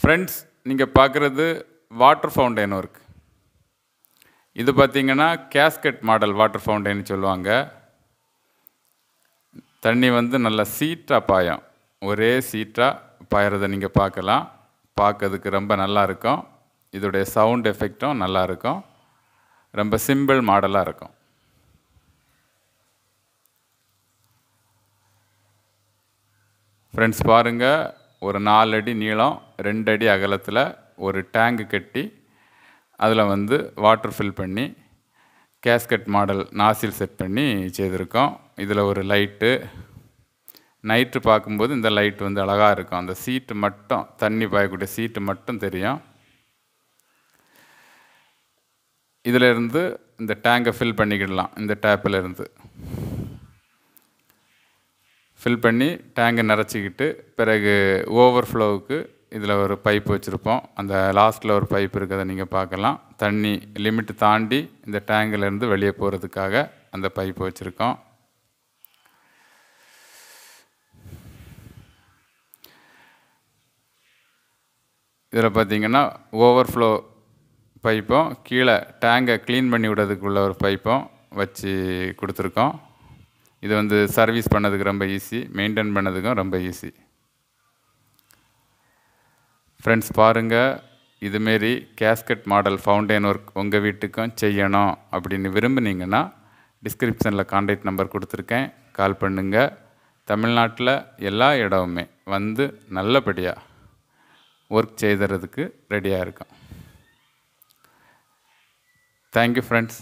friends நீங்கள் பார்க்குறது water fountain work இது பார்த்திங்கன்னா கேஸ்கட் மாடல் வாட்டர் ஃபவுண்டைன் சொல்லுவாங்க தண்ணி வந்து நல்லா சீட்டாக பாயும் ஒரே சீட்டாக பாயறதை நீங்கள் பார்க்கலாம் பார்க்கறதுக்கு ரொம்ப நல்லாயிருக்கும் இதோடைய சவுண்ட் எஃபெக்டும் நல்லாயிருக்கும் ரொம்ப சிம்பிள் மாடலாக இருக்கும் ஃப்ரெண்ட்ஸ் பாருங்கள் ஒரு நாலு அடி நீளம் ரெண்டு அடி அகலத்தில் ஒரு டேங்கு கட்டி அதில் வந்து வாட்டர் ஃபில் பண்ணி கேஸ்கட் மாடல் நாசில் செட் பண்ணி செய்திருக்கோம் இதில் ஒரு லைட்டு நைட்டு பார்க்கும்போது இந்த லைட் வந்து அழகாக இருக்கும் அந்த சீட்டு மட்டும் தண்ணி பாயக்கூடிய சீட்டு மட்டும் தெரியும் இதிலிருந்து இந்த டேங்கை ஃபில் பண்ணிக்கிடலாம் இந்த டேப்பிலிருந்து ஃபில் பண்ணி டேங்கை நிறச்சிக்கிட்டு பிறகு ஓவர் ஃப்ளோவுக்கு இதில் ஒரு பைப் வச்சுருப்போம் அந்த லாஸ்ட்டில் ஒரு பைப் இருக்கிறத நீங்கள் பார்க்கலாம் தண்ணி லிமிட் தாண்டி இந்த டேங்கிலேருந்து வெளியே போகிறதுக்காக அந்த பைப் வச்சுருக்கோம் இதில் பார்த்திங்கன்னா ஃப்ளோ பைப்பும் கீழே டேங்கை க்ளீன் பண்ணி விடுறதுக்குள்ள ஒரு பைப்பும் வச்சு கொடுத்துருக்கோம் இது வந்து சர்வீஸ் பண்ணதுக்கு ரொம்ப ஈஸி மெயின்டைன் பண்ணதுக்கும் ரொம்ப ஈஸி ஃப்ரெண்ட்ஸ் பாருங்கள் இதுமாரி கேஸ்கட் மாடல் ஃபவுண்டேன் ஒர்க் உங்கள் வீட்டுக்கும் செய்யணும் அப்படின்னு விரும்புனீங்கன்னா டிஸ்கிரிப்ஷனில் கான்டாக்ட் நம்பர் கொடுத்துருக்கேன் கால் பண்ணுங்கள் தமிழ்நாட்டில் எல்லா இடமுமே வந்து நல்லபடியாக ஒர்க் செய்துறதுக்கு ரெடியாக இருக்கும் தேங்க்யூ ஃப்ரெண்ட்ஸ்